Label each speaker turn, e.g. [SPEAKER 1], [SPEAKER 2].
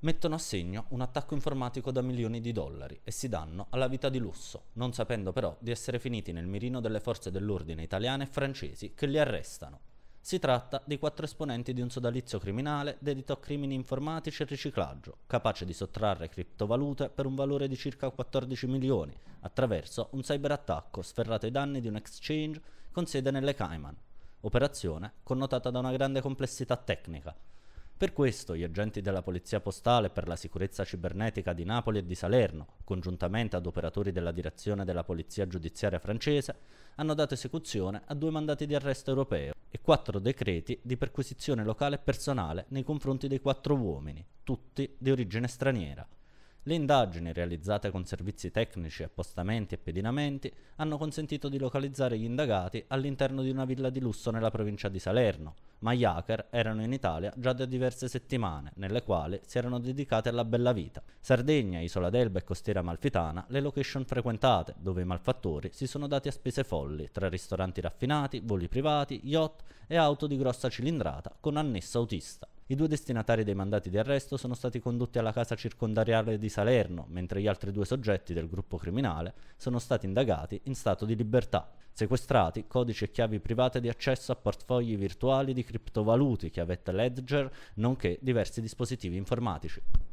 [SPEAKER 1] mettono a segno un attacco informatico da milioni di dollari e si danno alla vita di lusso, non sapendo però di essere finiti nel mirino delle forze dell'ordine italiane e francesi che li arrestano. Si tratta di quattro esponenti di un sodalizio criminale dedito a crimini informatici e riciclaggio, capace di sottrarre criptovalute per un valore di circa 14 milioni attraverso un cyberattacco sferrato ai danni di un exchange con sede nelle Cayman, operazione connotata da una grande complessità tecnica per questo gli agenti della Polizia Postale per la sicurezza cibernetica di Napoli e di Salerno, congiuntamente ad operatori della direzione della Polizia Giudiziaria francese, hanno dato esecuzione a due mandati di arresto europeo e quattro decreti di perquisizione locale e personale nei confronti dei quattro uomini, tutti di origine straniera. Le indagini, realizzate con servizi tecnici, appostamenti e pedinamenti, hanno consentito di localizzare gli indagati all'interno di una villa di lusso nella provincia di Salerno, ma gli hacker erano in Italia già da diverse settimane, nelle quali si erano dedicate alla bella vita. Sardegna, Isola d'Elba e Costiera Malfitana, le location frequentate, dove i malfattori si sono dati a spese folli, tra ristoranti raffinati, voli privati, yacht e auto di grossa cilindrata con annesso autista. I due destinatari dei mandati di arresto sono stati condotti alla casa circondariale di Salerno, mentre gli altri due soggetti del gruppo criminale sono stati indagati in stato di libertà. Sequestrati codici e chiavi private di accesso a portfogli virtuali di criptovaluti, chiavette Ledger, nonché diversi dispositivi informatici.